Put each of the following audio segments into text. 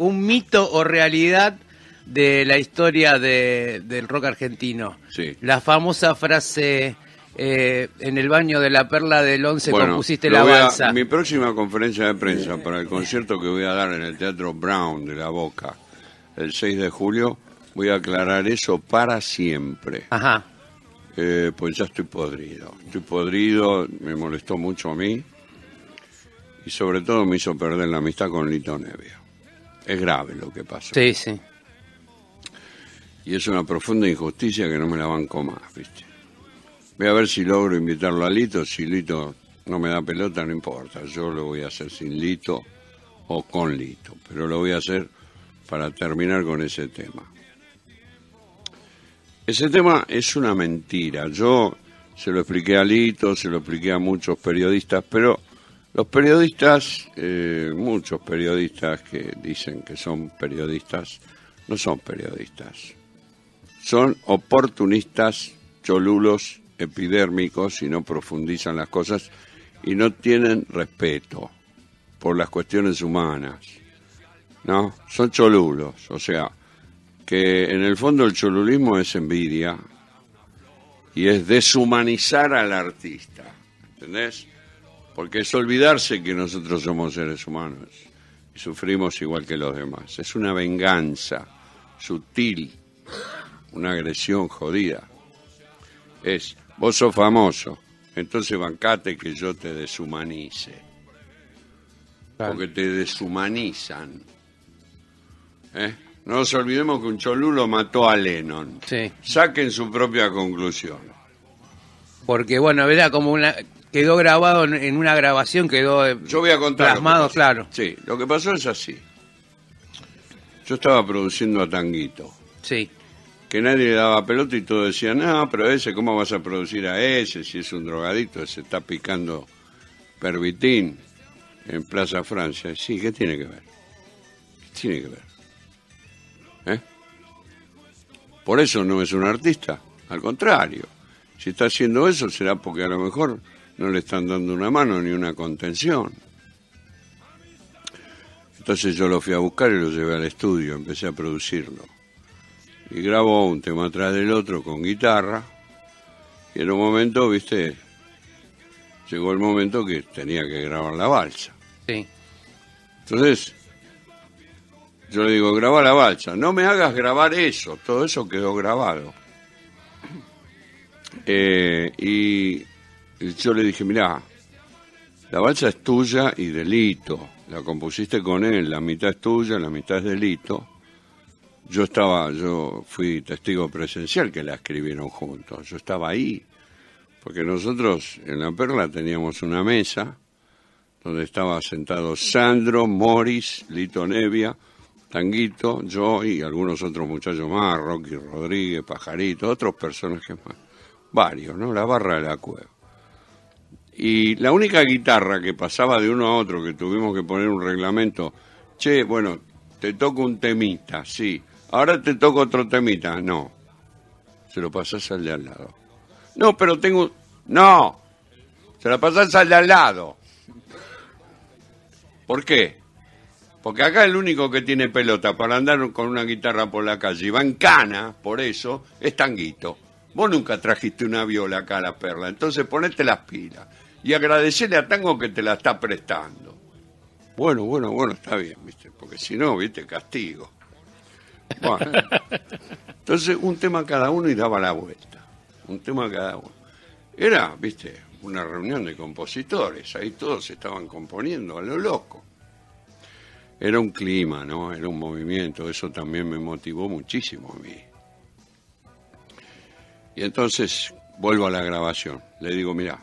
un mito o realidad de la historia del rock argentino. La famosa frase, eh, en el baño de la Perla del 11 bueno, compusiste la balsa. A, mi próxima conferencia de prensa para el concierto que voy a dar en el Teatro Brown de La Boca, el 6 de julio, voy a aclarar eso para siempre. Ajá. Eh, pues ya estoy podrido. Estoy podrido, me molestó mucho a mí y sobre todo me hizo perder la amistad con Lito Nevia es grave lo que pasó. Sí, sí. Y es una profunda injusticia que no me la banco más, Voy a ver si logro invitarlo a Lito. Si Lito no me da pelota, no importa. Yo lo voy a hacer sin Lito o con Lito. Pero lo voy a hacer para terminar con ese tema. Ese tema es una mentira. Yo se lo expliqué a Lito, se lo expliqué a muchos periodistas, pero los periodistas, eh, muchos periodistas que dicen que son periodistas, no son periodistas. Son oportunistas, cholulos, epidérmicos y no profundizan las cosas y no tienen respeto por las cuestiones humanas. ¿No? Son cholulos, o sea, que en el fondo el cholulismo es envidia y es deshumanizar al artista. ¿Entendés? Porque es olvidarse que nosotros somos seres humanos y sufrimos igual que los demás. Es una venganza sutil, una agresión jodida. Es, vos sos famoso, entonces bancate que yo te deshumanice. Porque te deshumanizan. ¿Eh? No nos olvidemos que un cholulo mató a Lennon. Sí. Saquen su propia conclusión. Porque, bueno, verdad como una quedó grabado en, una grabación, quedó eh, Yo voy a plasmado, claro. Sí, lo que pasó es así. Yo estaba produciendo a Tanguito. Sí. Que nadie le daba pelota y todo decían, no, pero ese, ¿cómo vas a producir a ese? Si es un drogadito, se está picando pervitín en Plaza Francia. Sí, ¿qué tiene que ver? ¿Qué tiene que ver? ¿Eh? Por eso no es un artista, al contrario. Si está haciendo eso será porque a lo mejor no le están dando una mano ni una contención. Entonces yo lo fui a buscar y lo llevé al estudio, empecé a producirlo. Y grabó un tema atrás del otro con guitarra. Y en un momento, viste, llegó el momento que tenía que grabar la balsa. Sí. Entonces, yo le digo, graba la balsa, no me hagas grabar eso, todo eso quedó grabado. Eh, y yo le dije, mirá, la balsa es tuya y delito, la compusiste con él, la mitad es tuya, la mitad es delito. Yo estaba, yo fui testigo presencial que la escribieron juntos, yo estaba ahí, porque nosotros en La Perla teníamos una mesa donde estaba sentado Sandro, Morris, Lito Nevia, Tanguito, yo y algunos otros muchachos más, Rocky Rodríguez, Pajarito, otros personajes más, varios, ¿no? La barra de la cueva. Y la única guitarra que pasaba de uno a otro, que tuvimos que poner un reglamento, che, bueno, te toco un temita, sí. Ahora te toco otro temita, no. Se lo pasás al de al lado. No, pero tengo... No, se la pasás al de al lado. ¿Por qué? Porque acá el único que tiene pelota para andar con una guitarra por la calle y va en cana, por eso, es tanguito. Vos nunca trajiste una viola acá a la perla, entonces ponete las pilas y agradecerle a Tango que te la está prestando. Bueno, bueno, bueno, está bien, ¿viste? porque si no, ¿viste? Castigo. Bueno. Entonces, un tema cada uno y daba la vuelta. Un tema cada uno. Era, ¿viste? Una reunión de compositores, ahí todos estaban componiendo a lo loco. Era un clima, ¿no? Era un movimiento, eso también me motivó muchísimo a mí. Y entonces vuelvo a la grabación. Le digo, mira,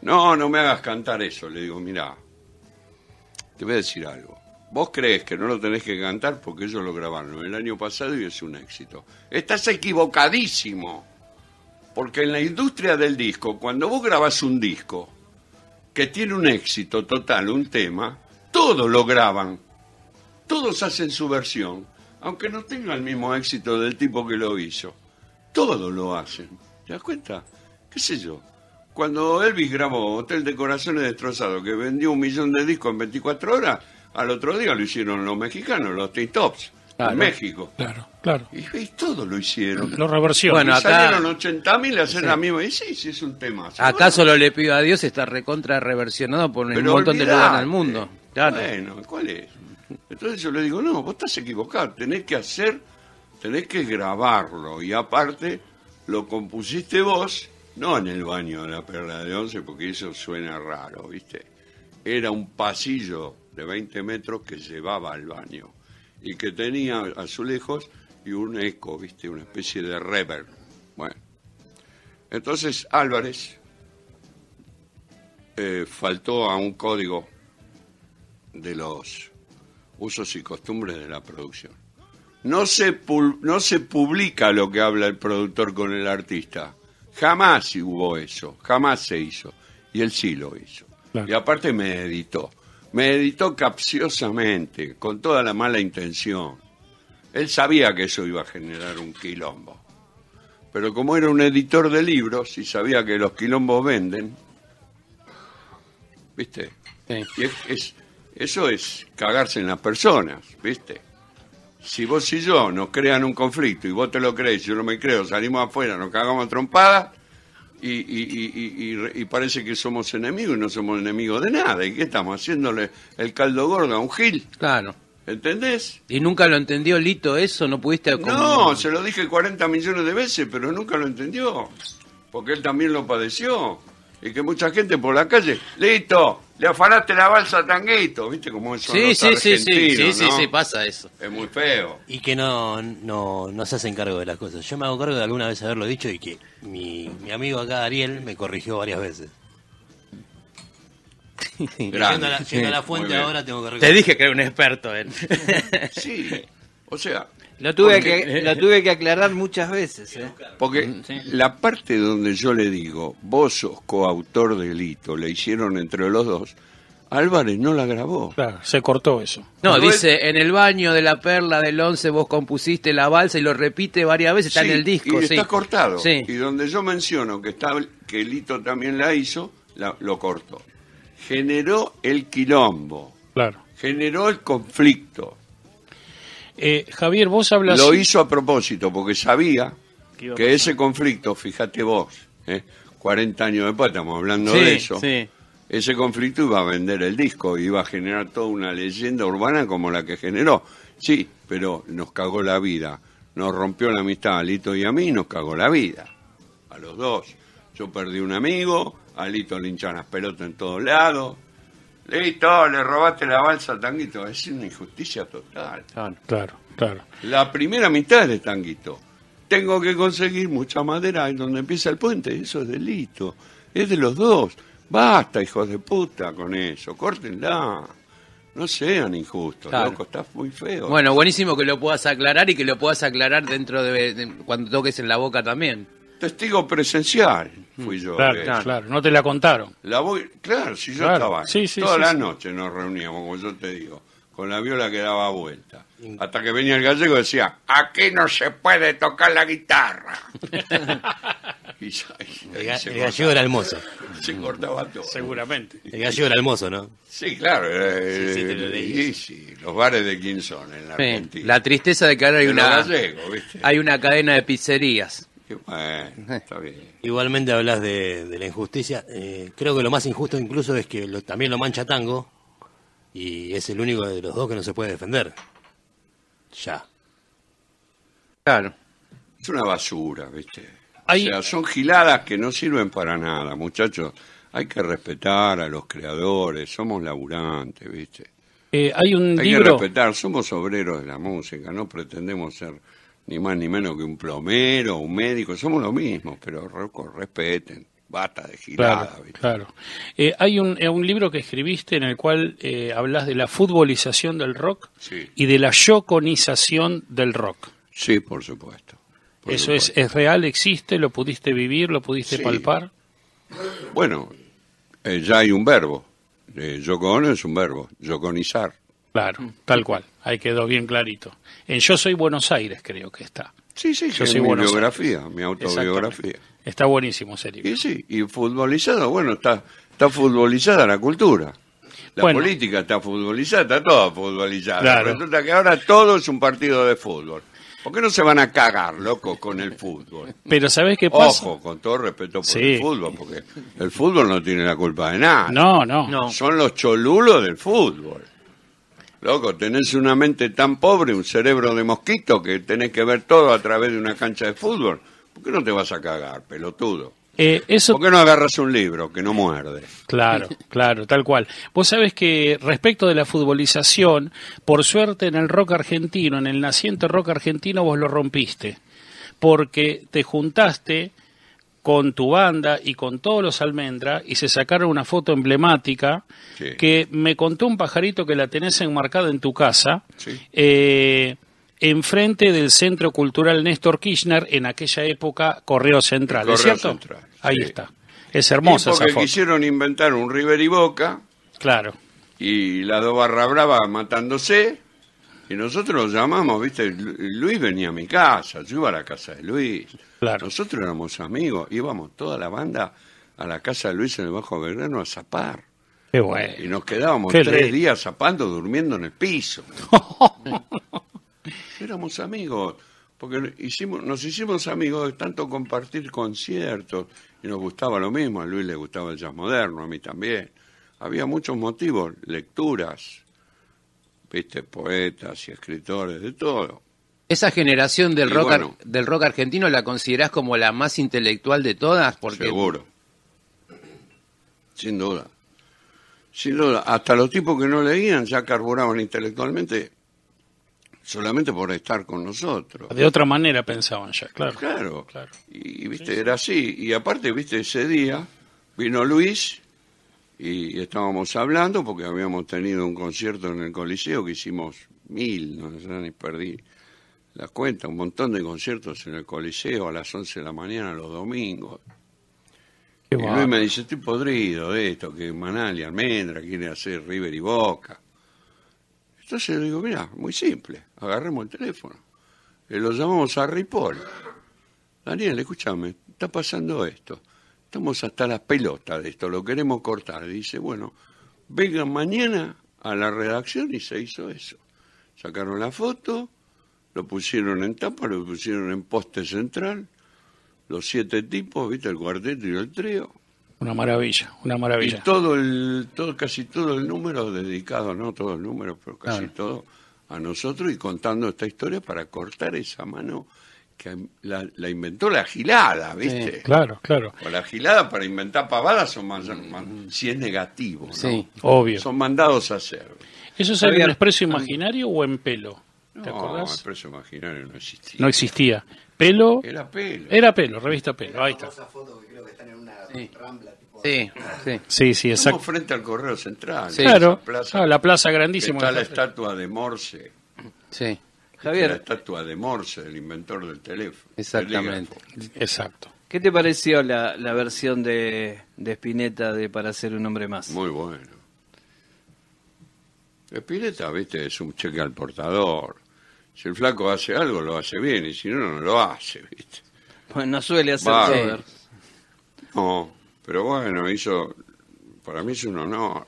no, no me hagas cantar eso. Le digo, mirá, te voy a decir algo. Vos crees que no lo tenés que cantar porque ellos lo grabaron el año pasado y es un éxito. Estás equivocadísimo. Porque en la industria del disco, cuando vos grabás un disco que tiene un éxito total, un tema, todos lo graban. Todos hacen su versión, aunque no tenga el mismo éxito del tipo que lo hizo. Todos lo hacen. ¿Te das cuenta? ¿Qué sé yo? Cuando Elvis grabó Hotel de Corazones Destrozados, que vendió un millón de discos en 24 horas, al otro día lo hicieron los mexicanos, los T-Tops. en México. Claro, claro. Y, todos todo lo hicieron. Lo reversió. Bueno, salieron 80 mil a hacer la misma. Y sí, sí, es un tema. ¿Acaso solo le pido a Dios, está recontra reversionado por un montón de lugares al mundo. Bueno, ¿cuál es? Entonces yo le digo, no, vos estás equivocado, tenés que hacer, tenés que grabarlo. Y aparte, lo compusiste vos no en el baño de la Perla de Once, porque eso suena raro, ¿viste? Era un pasillo de 20 metros que llevaba al baño y que tenía a azulejos y un eco, ¿viste? Una especie de reverb. Bueno, entonces Álvarez eh, faltó a un código de los usos y costumbres de la producción. No se, no se publica lo que habla el productor con el artista. Jamás hubo eso, jamás se hizo. Y él sí lo hizo. Y aparte me editó. Me editó capciosamente, con toda la mala intención. Él sabía que eso iba a generar un quilombo. Pero como era un editor de libros y sabía que los quilombos venden, ¿viste? es, eso es cagarse en las personas, ¿viste? si vos y yo nos crean un conflicto y vos te lo crees, yo no me creo, salimos afuera, nos cagamos trompadas y, parece que somos enemigos y no somos enemigos de nada. ¿Y qué estamos haciéndole el caldo gordo a un gil? Claro. ¿Entendés? ¿Y nunca lo entendió Lito eso? ¿No pudiste No, se lo dije 40 millones de veces, pero nunca lo entendió. Porque él también lo padeció. Y que mucha gente por la calle, Lito, le afanaste la balsa tanguito, ¿viste? Como eso. Sí, sí, sí, sí, sí, sí, sí, pasa eso. Es muy feo. Y que no, no, no se hacen cargo de las cosas. Yo me hago cargo de alguna vez haberlo dicho y que mi, mi amigo acá, Ariel, me corrigió varias veces. Llegando a, la, la, fuente ahora tengo que Te dije que era un experto él. sí, o sea, lo tuve, que, eh, eh, tuve que aclarar muchas veces. ¿eh? Porque mm, la parte donde yo le digo, vos sos coautor del hito, le hicieron entre los dos, Álvarez no la grabó. Claro, se cortó eso. No, dice, en el baño de la perla del once vos compusiste la balsa y lo repite varias veces, está en el disco. Y está cortado. Y donde yo menciono que, está, que Lito también la hizo, la, lo cortó. Generó el quilombo. Claro. Generó el conflicto. Eh, Javier, vos hablas... Lo hizo a propósito, porque sabía que ese conflicto, fíjate vos, eh, 40 años después estamos hablando de eso, ese conflicto iba a vender el disco, iba a generar toda una leyenda urbana como la que generó. Sí, pero nos cagó la vida, nos rompió la amistad a Lito y a mí, nos cagó la vida, a los dos. Yo perdí un amigo, Alito Lito le hinchan las pelotas en todos lados, Listo, le robaste la balsa al Tanguito. Es una injusticia total. claro, claro. La primera mitad de Tanguito. Tengo que conseguir mucha madera en donde empieza el puente. Eso es delito. Es de los dos. Basta, hijos de puta, con eso. Córtenla. No sean injustos, loco, estás muy feo. Bueno, buenísimo que lo puedas aclarar y que lo puedas aclarar dentro de cuando toques en la boca también. Testigo presencial fui mm, yo. Eh. Claro, claro, no te la contaron. La voy, claro, si yo estaba toda la noche Todas nos reuníamos, como yo te digo, con la viola que daba vuelta. Hasta que venía el gallego y decía, aquí no se puede tocar la guitarra. y, el, gallego era el mozo. Se cortaba todo. Seguramente. El gallego era el mozo, ¿no? Sí, claro. Eh, sí eh, sí, los bares de Quinson en la Argentina. La tristeza de que ahora hay una, gallego, ¿viste? hay una cadena de pizzerías bueno, está bien. Igualmente hablas de, la injusticia. Eh, creo que lo más injusto incluso es que también lo mancha Tango y es el único de los dos que no se puede defender. Ya. Claro. Es una basura, ¿viste? O sea, son giladas que no sirven para nada, muchachos. Hay que respetar a los creadores, somos laburantes, ¿viste? Eh, hay un que respetar, somos obreros de la música, no pretendemos ser ni más ni menos que un plomero, un médico, somos lo mismo, pero respeten, basta de girar Claro, claro. Eh, hay eh, un, libro que escribiste en el cual eh, hablas de la futbolización del rock y de la yoconización del rock. Sí, por supuesto. ¿Eso Es, es real, existe, lo pudiste vivir, lo pudiste palpar? Bueno, ya hay un verbo. yocon es un verbo, yoconizar. Claro, mm. tal cual. Ahí quedó bien clarito. En Yo soy Buenos Aires creo que está. Sí, sí, Yo soy mi Buenos biografía, Aires. mi autobiografía. Está buenísimo ese Y sí, y futbolizado, bueno, está, está futbolizada la cultura. La política está futbolizada, está toda futbolizada. Claro. Resulta que ahora todo es un partido de fútbol. ¿Por qué no se van a cagar, loco, con el fútbol? Pero ¿sabes qué pasa? Ojo, con todo respeto por el fútbol, porque el fútbol no tiene la culpa de nada. no, no. Son los cholulos del fútbol. Loco, tenés una mente tan pobre, un cerebro de mosquito, que tenés que ver todo a través de una cancha de fútbol. ¿Por qué no te vas a cagar, pelotudo? Eh, eso... ¿Por qué no agarras un libro que no muerde? Claro, claro, tal cual. Vos sabés que respecto de la futbolización, por suerte en el rock argentino, en el naciente rock argentino, vos lo rompiste. Porque te juntaste con tu banda y con todos los almendras y se sacaron una foto emblemática que me contó un pajarito que la tenés enmarcada en tu casa. en eh, frente enfrente del Centro Cultural Néstor Kirchner, en aquella época Correo Central, ¿es cierto? Ahí está. Es hermosa esa foto. quisieron inventar un River y Boca. Claro. Y la dos brava matándose. Y nosotros lo llamamos, viste, Luis venía a mi casa, yo iba a la casa de Luis. Nosotros éramos amigos, íbamos toda la banda a la casa de Luis en el Bajo Belgrano a zapar. Qué bueno. Y nos quedábamos tres días zapando, durmiendo en el piso. éramos amigos, porque hicimos, nos hicimos amigos de tanto compartir conciertos y nos gustaba lo mismo. A Luis le gustaba el jazz moderno, a mí también. Había muchos motivos, lecturas, viste, poetas y escritores, de todo. Esa generación del rock del rock argentino la considerás como la más intelectual de todas, seguro, sin duda, sin duda. Hasta los tipos que no leían ya carburaban intelectualmente solamente por estar con nosotros. De otra manera pensaban ya, claro. Claro, claro. Y, viste, era así. Y aparte, viste, ese día vino Luis y, estábamos hablando porque habíamos tenido un concierto en el Coliseo que hicimos mil, no sé, ni perdí la cuenta, un montón de conciertos en el Coliseo a las 11 de la mañana los domingos. y Luis me dice, estoy podrido de esto, que Manali, Almendra quieren hacer River y Boca. Entonces le digo, mira, muy simple, agarremos el teléfono. y eh, lo llamamos a Ripoll. Daniel, escúchame, está pasando esto estamos hasta la pelota de esto, lo queremos cortar. Dice, bueno, vengan mañana a la redacción y se hizo eso. Sacaron la foto, lo pusieron en tapa, lo pusieron en poste central, los siete tipos, viste, el cuarteto y el trío. Una maravilla, una maravilla. Y todo el, todo, casi todo el número dedicado, no todos los números, pero casi todo a nosotros y contando esta historia para cortar esa mano que la, inventó la agilada ¿viste? claro, claro. O la agilada para inventar pavadas son más, mm, mm. si es negativo, ¿no? Sí, obvio. Son mandados a hacer. ¿Eso es en expreso imaginario o en pelo? ¿Te no, expreso imaginario no existía. No existía. ¿Pelo? Era pelo. Era pelo, revista pelo, ahí está. Foto que creo que están en una rambla tipo Sí, sí, sí, sí exacto. frente al correo central. Sí. Claro, plaza, ah, la plaza grandísima. Está la estatua de Morse. Sí Javier. La estatua de Morse, el inventor del teléfono. Exactamente. Exacto. ¿Qué te pareció la, versión de, de Spinetta de Para ser un hombre más? Muy bueno. Spinetta, viste, es un cheque al portador. Si el flaco hace algo, lo hace bien, y si no, no lo hace, viste. Pues no suele hacer No, pero bueno, hizo. Para mí es un honor.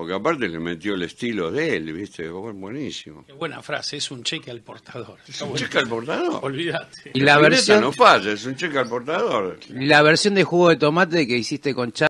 Porque aparte le metió el estilo de él, ¿viste? Buenísimo. buena frase, es un cheque al portador. un cheque al portador? Olvídate. Y la, versión... No falla, es un cheque al portador. La versión de jugo de tomate que hiciste con Chávez